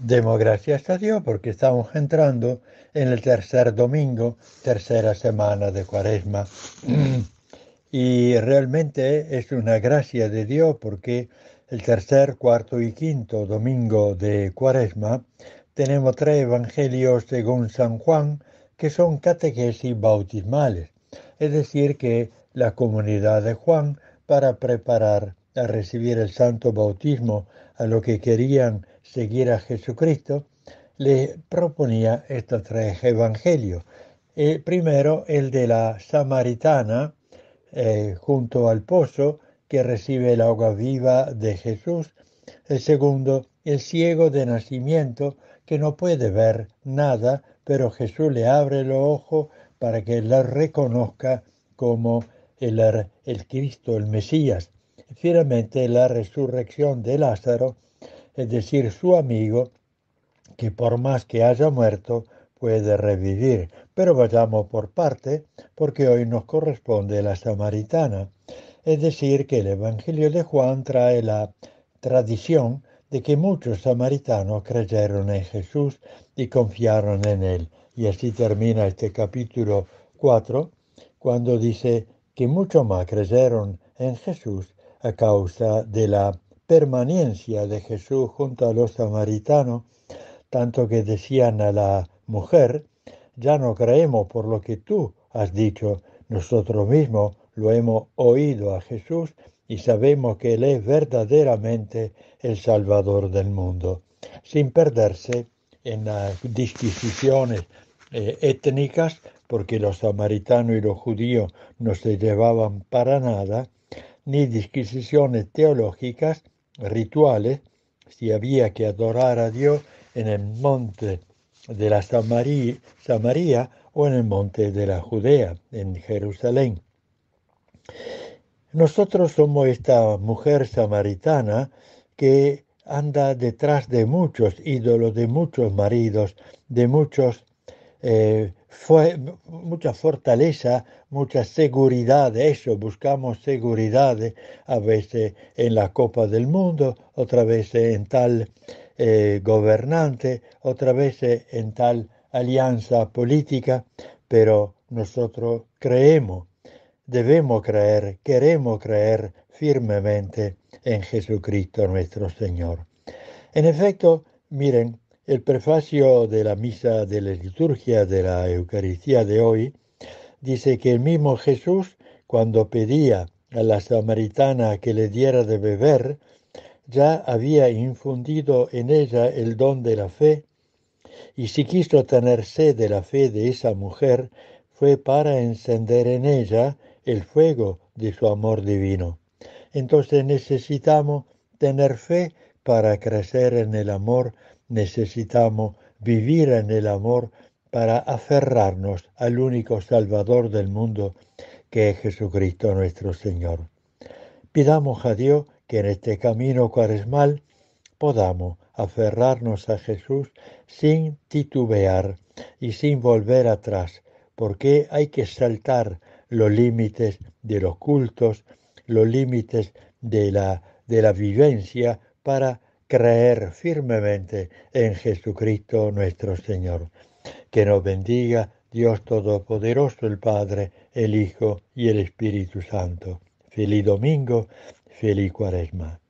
Demos gracias a Dios porque estamos entrando en el tercer domingo, tercera semana de Cuaresma. Y realmente es una gracia de Dios porque el tercer, cuarto y quinto domingo de Cuaresma tenemos tres evangelios según San Juan que son catequesis bautismales, es decir, que la comunidad de Juan para preparar a recibir el santo bautismo a los que querían seguir a Jesucristo, le proponía estos tres evangelios. El eh, primero, el de la samaritana eh, junto al pozo, que recibe el agua viva de Jesús. El segundo, el ciego de nacimiento, que no puede ver nada, pero Jesús le abre los ojos para que la reconozca como el, el Cristo, el Mesías finalmente la resurrección de Lázaro, es decir, su amigo, que por más que haya muerto, puede revivir. Pero vayamos por parte, porque hoy nos corresponde la samaritana. Es decir, que el Evangelio de Juan trae la tradición de que muchos samaritanos creyeron en Jesús y confiaron en él. Y así termina este capítulo 4, cuando dice que muchos más creyeron en Jesús a causa de la permanencia de Jesús junto a los samaritanos, tanto que decían a la mujer, ya no creemos por lo que tú has dicho, nosotros mismos lo hemos oído a Jesús y sabemos que Él es verdaderamente el Salvador del mundo, sin perderse en las disquisiciones eh, étnicas, porque los samaritanos y los judíos no se llevaban para nada, ni disquisiciones teológicas, rituales, si había que adorar a Dios en el monte de la Samaría Samaria o en el monte de la Judea, en Jerusalén. Nosotros somos esta mujer samaritana que anda detrás de muchos ídolos, de muchos maridos, de muchos eh, fue mucha fortaleza, mucha seguridad, eso, buscamos seguridad a veces en la Copa del Mundo, otra vez en tal eh, gobernante, otra vez en tal alianza política, pero nosotros creemos, debemos creer, queremos creer firmemente en Jesucristo nuestro Señor. En efecto, miren, el prefacio de la misa de la liturgia de la Eucaristía de hoy dice que el mismo Jesús, cuando pedía a la samaritana que le diera de beber, ya había infundido en ella el don de la fe, y si quiso tener sed de la fe de esa mujer, fue para encender en ella el fuego de su amor divino. Entonces necesitamos tener fe para crecer en el amor necesitamos vivir en el amor para aferrarnos al único Salvador del mundo, que es Jesucristo nuestro Señor. Pidamos a Dios que en este camino cuaresmal podamos aferrarnos a Jesús sin titubear y sin volver atrás, porque hay que saltar los límites de los cultos, los límites de la, de la vivencia para creer firmemente en Jesucristo nuestro Señor. Que nos bendiga Dios Todopoderoso, el Padre, el Hijo y el Espíritu Santo. Feliz domingo, feliz cuaresma.